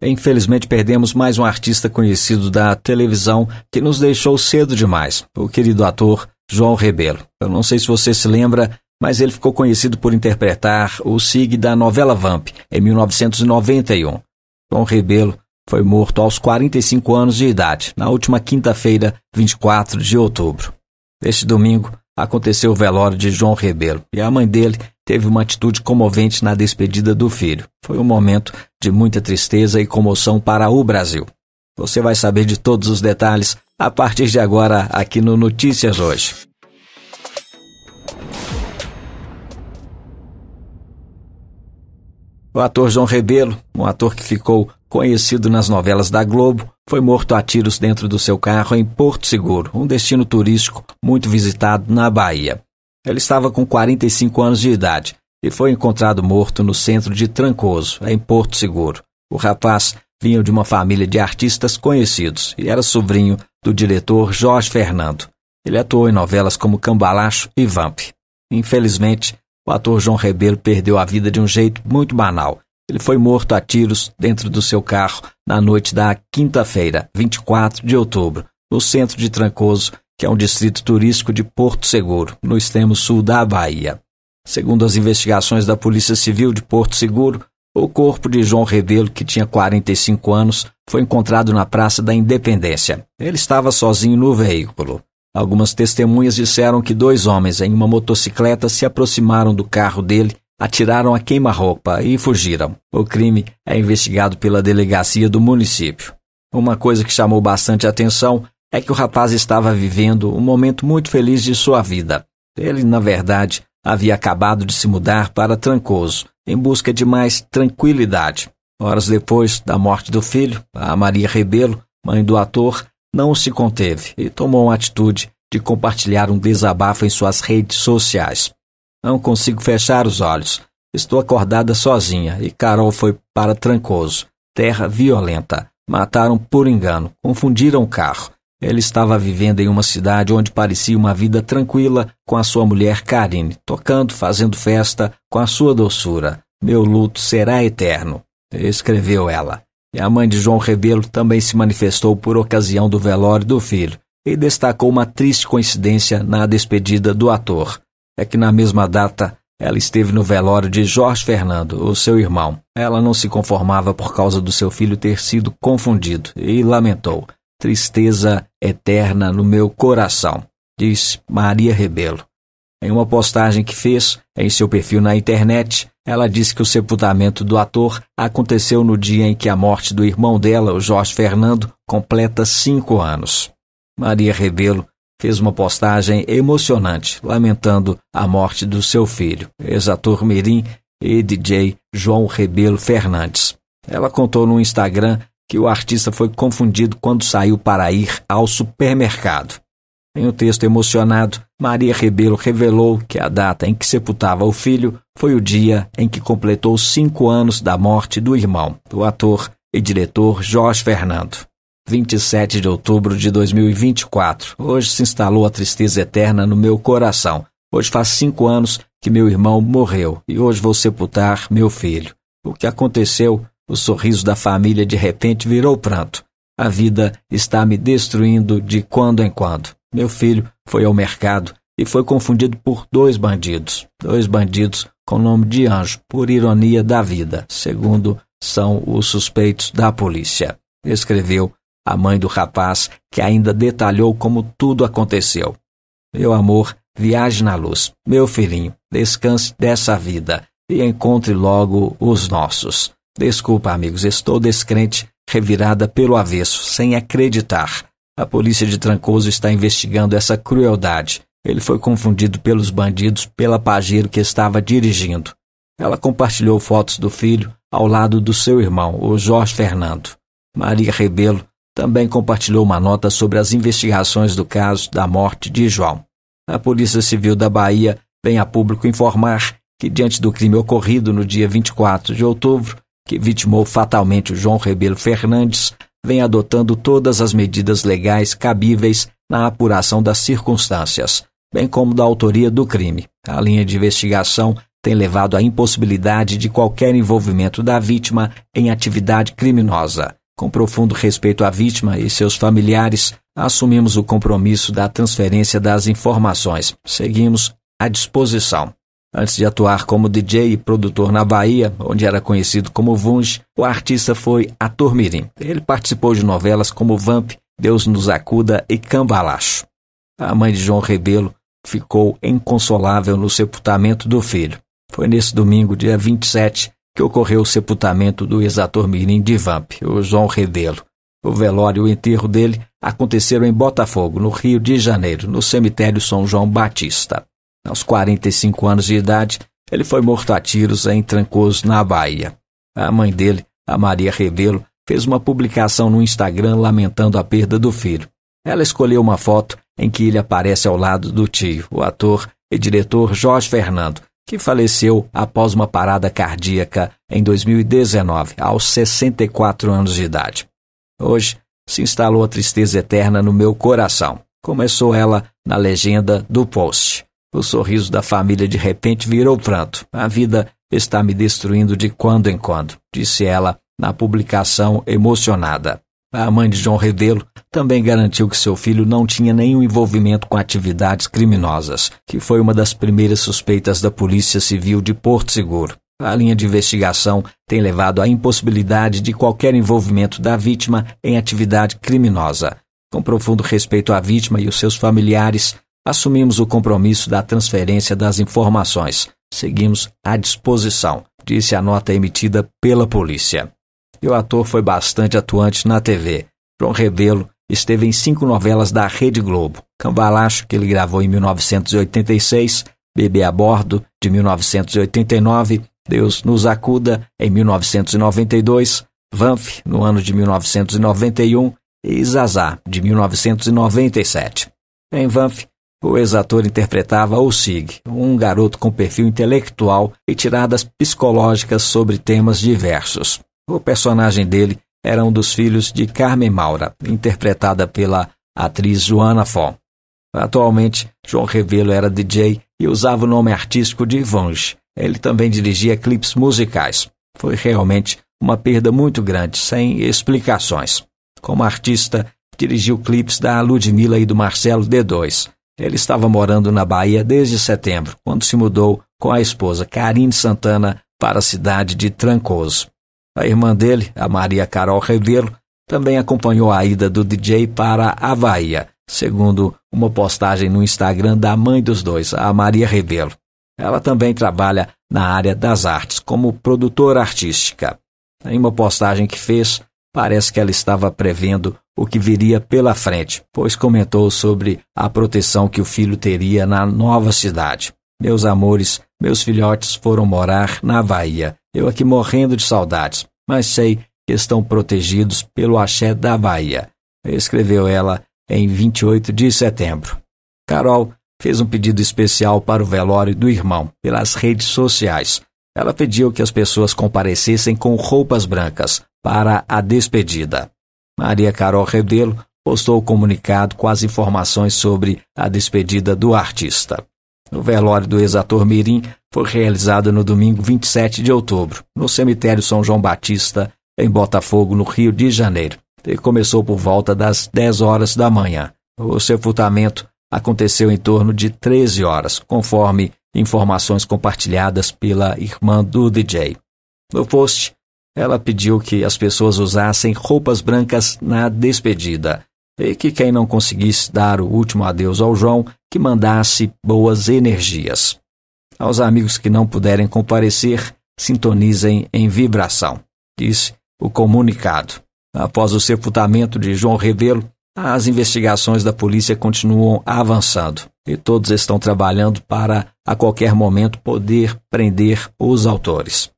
Infelizmente perdemos mais um artista conhecido da televisão que nos deixou cedo demais, o querido ator João Rebelo. Eu não sei se você se lembra, mas ele ficou conhecido por interpretar o Sig da novela Vamp em 1991. João Rebelo foi morto aos 45 anos de idade, na última quinta-feira, 24 de outubro. Este domingo aconteceu o velório de João Rebelo e a mãe dele teve uma atitude comovente na despedida do filho. Foi um momento de muita tristeza e comoção para o Brasil. Você vai saber de todos os detalhes a partir de agora aqui no Notícias Hoje. O ator João Rebelo, um ator que ficou conhecido nas novelas da Globo, foi morto a tiros dentro do seu carro em Porto Seguro, um destino turístico muito visitado na Bahia. Ele estava com 45 anos de idade e foi encontrado morto no centro de Trancoso, em Porto Seguro. O rapaz vinha de uma família de artistas conhecidos e era sobrinho do diretor Jorge Fernando. Ele atuou em novelas como Cambalacho e Vamp. Infelizmente, o ator João Rebelo perdeu a vida de um jeito muito banal. Ele foi morto a tiros dentro do seu carro na noite da quinta-feira, 24 de outubro, no centro de Trancoso, que é um distrito turístico de Porto Seguro, no extremo sul da Bahia. Segundo as investigações da Polícia Civil de Porto Seguro, o corpo de João Rebelo, que tinha 45 anos, foi encontrado na Praça da Independência. Ele estava sozinho no veículo. Algumas testemunhas disseram que dois homens em uma motocicleta se aproximaram do carro dele, atiraram a queima-roupa e fugiram. O crime é investigado pela delegacia do município. Uma coisa que chamou bastante atenção é que o rapaz estava vivendo um momento muito feliz de sua vida. Ele, na verdade, havia acabado de se mudar para Trancoso, em busca de mais tranquilidade. Horas depois da morte do filho, a Maria Rebelo, mãe do ator, não se conteve e tomou uma atitude de compartilhar um desabafo em suas redes sociais. Não consigo fechar os olhos. Estou acordada sozinha e Carol foi para Trancoso, terra violenta. Mataram por engano, confundiram o carro. Ele estava vivendo em uma cidade onde parecia uma vida tranquila com a sua mulher Karine, tocando, fazendo festa, com a sua doçura. Meu luto será eterno, escreveu ela. E a mãe de João Rebelo também se manifestou por ocasião do velório do filho e destacou uma triste coincidência na despedida do ator. É que na mesma data ela esteve no velório de Jorge Fernando, o seu irmão. Ela não se conformava por causa do seu filho ter sido confundido e lamentou tristeza eterna no meu coração, diz Maria Rebelo. Em uma postagem que fez em seu perfil na internet, ela disse que o sepultamento do ator aconteceu no dia em que a morte do irmão dela, o Jorge Fernando, completa cinco anos. Maria Rebelo fez uma postagem emocionante, lamentando a morte do seu filho, ex-ator Mirim e DJ João Rebelo Fernandes. Ela contou no Instagram que o artista foi confundido quando saiu para ir ao supermercado. Em um texto emocionado, Maria Rebelo revelou que a data em que sepultava o filho foi o dia em que completou cinco anos da morte do irmão, do ator e diretor Jorge Fernando. 27 de outubro de 2024. Hoje se instalou a tristeza eterna no meu coração. Hoje faz cinco anos que meu irmão morreu e hoje vou sepultar meu filho. O que aconteceu o sorriso da família de repente virou pranto. A vida está me destruindo de quando em quando. Meu filho foi ao mercado e foi confundido por dois bandidos. Dois bandidos com nome de anjo, por ironia da vida, segundo são os suspeitos da polícia. Escreveu a mãe do rapaz, que ainda detalhou como tudo aconteceu. Meu amor, viaje na luz. Meu filhinho, descanse dessa vida e encontre logo os nossos. Desculpa, amigos, estou descrente, revirada pelo avesso, sem acreditar. A polícia de Trancoso está investigando essa crueldade. Ele foi confundido pelos bandidos pela pajeiro que estava dirigindo. Ela compartilhou fotos do filho ao lado do seu irmão, o Jorge Fernando. Maria Rebelo também compartilhou uma nota sobre as investigações do caso da morte de João. A Polícia Civil da Bahia vem a público informar que, diante do crime ocorrido no dia 24 de outubro, que vitimou fatalmente o João Rebelo Fernandes, vem adotando todas as medidas legais cabíveis na apuração das circunstâncias, bem como da autoria do crime. A linha de investigação tem levado à impossibilidade de qualquer envolvimento da vítima em atividade criminosa. Com profundo respeito à vítima e seus familiares, assumimos o compromisso da transferência das informações. Seguimos à disposição. Antes de atuar como DJ e produtor na Bahia, onde era conhecido como Vunge, o artista foi ator mirim. Ele participou de novelas como Vamp, Deus nos Acuda e Cambalacho. A mãe de João Rebelo ficou inconsolável no sepultamento do filho. Foi nesse domingo, dia 27, que ocorreu o sepultamento do ex-ator mirim de Vamp, o João Rebelo. O velório e o enterro dele aconteceram em Botafogo, no Rio de Janeiro, no cemitério São João Batista aos 45 anos de idade, ele foi morto a tiros em Trancoso, na Bahia. A mãe dele, a Maria Rebelo, fez uma publicação no Instagram lamentando a perda do filho. Ela escolheu uma foto em que ele aparece ao lado do tio, o ator e diretor Jorge Fernando, que faleceu após uma parada cardíaca em 2019, aos 64 anos de idade. Hoje se instalou a tristeza eterna no meu coração, começou ela na legenda do post. O sorriso da família de repente virou pranto. A vida está me destruindo de quando em quando, disse ela na publicação emocionada. A mãe de João Redelo também garantiu que seu filho não tinha nenhum envolvimento com atividades criminosas, que foi uma das primeiras suspeitas da Polícia Civil de Porto Seguro. A linha de investigação tem levado à impossibilidade de qualquer envolvimento da vítima em atividade criminosa. Com profundo respeito à vítima e os seus familiares, assumimos o compromisso da transferência das informações. Seguimos à disposição, disse a nota emitida pela polícia. E o ator foi bastante atuante na TV. João Rebelo esteve em cinco novelas da Rede Globo: Cambalacho, que ele gravou em 1986, Bebê a Bordo, de 1989, Deus nos Acuda, em 1992, Vanf, no ano de 1991 e Zazá, de 1997. Em Vanf, o ex-ator interpretava o Sig, um garoto com perfil intelectual e tiradas psicológicas sobre temas diversos. O personagem dele era um dos filhos de Carmen Maura, interpretada pela atriz Joana Fon. Atualmente, João Revelo era DJ e usava o nome artístico de Vange. Ele também dirigia clipes musicais. Foi realmente uma perda muito grande, sem explicações. Como artista, dirigiu clipes da Ludmilla e do Marcelo D2 ele estava morando na Bahia desde setembro, quando se mudou com a esposa Karine Santana para a cidade de Trancoso. A irmã dele, a Maria Carol Revelo, também acompanhou a ida do DJ para a Bahia, segundo uma postagem no Instagram da mãe dos dois, a Maria Revelo. Ela também trabalha na área das artes, como produtora artística. Em uma postagem que fez, parece que ela estava prevendo o que viria pela frente, pois comentou sobre a proteção que o filho teria na nova cidade. Meus amores, meus filhotes foram morar na Bahia. Eu aqui morrendo de saudades, mas sei que estão protegidos pelo axé da Bahia. Escreveu ela em 28 de setembro. Carol fez um pedido especial para o velório do irmão pelas redes sociais. Ela pediu que as pessoas comparecessem com roupas brancas para a despedida. Maria Carol Rebelo postou o comunicado com as informações sobre a despedida do artista. O velório do ex-ator Mirim foi realizado no domingo 27 de outubro, no cemitério São João Batista, em Botafogo, no Rio de Janeiro, e começou por volta das 10 horas da manhã. O sepultamento aconteceu em torno de 13 horas, conforme informações compartilhadas pela irmã do DJ. No post ela pediu que as pessoas usassem roupas brancas na despedida e que quem não conseguisse dar o último adeus ao João, que mandasse boas energias. Aos amigos que não puderem comparecer, sintonizem em vibração, disse o comunicado. Após o sepultamento de João Rebelo, as investigações da polícia continuam avançando e todos estão trabalhando para, a qualquer momento, poder prender os autores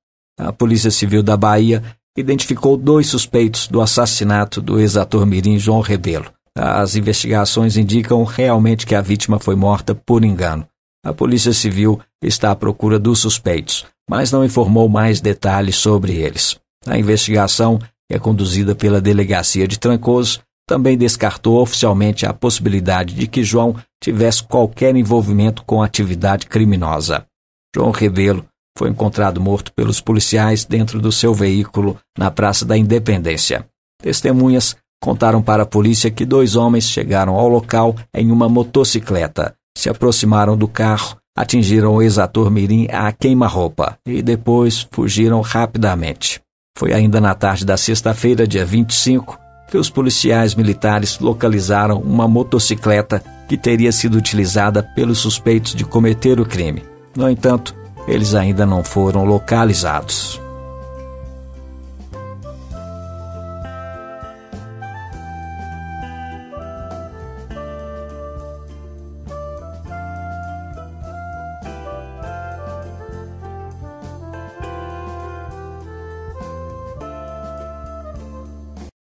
a Polícia Civil da Bahia identificou dois suspeitos do assassinato do ex-ator mirim João Rebelo. As investigações indicam realmente que a vítima foi morta por engano. A Polícia Civil está à procura dos suspeitos, mas não informou mais detalhes sobre eles. A investigação, que é conduzida pela Delegacia de Trancoso, também descartou oficialmente a possibilidade de que João tivesse qualquer envolvimento com atividade criminosa. João Rebelo foi encontrado morto pelos policiais dentro do seu veículo na Praça da Independência. Testemunhas contaram para a polícia que dois homens chegaram ao local em uma motocicleta, se aproximaram do carro, atingiram o ex-ator Mirim a queima-roupa e depois fugiram rapidamente. Foi ainda na tarde da sexta-feira, dia 25, que os policiais militares localizaram uma motocicleta que teria sido utilizada pelos suspeitos de cometer o crime. No entanto, eles ainda não foram localizados.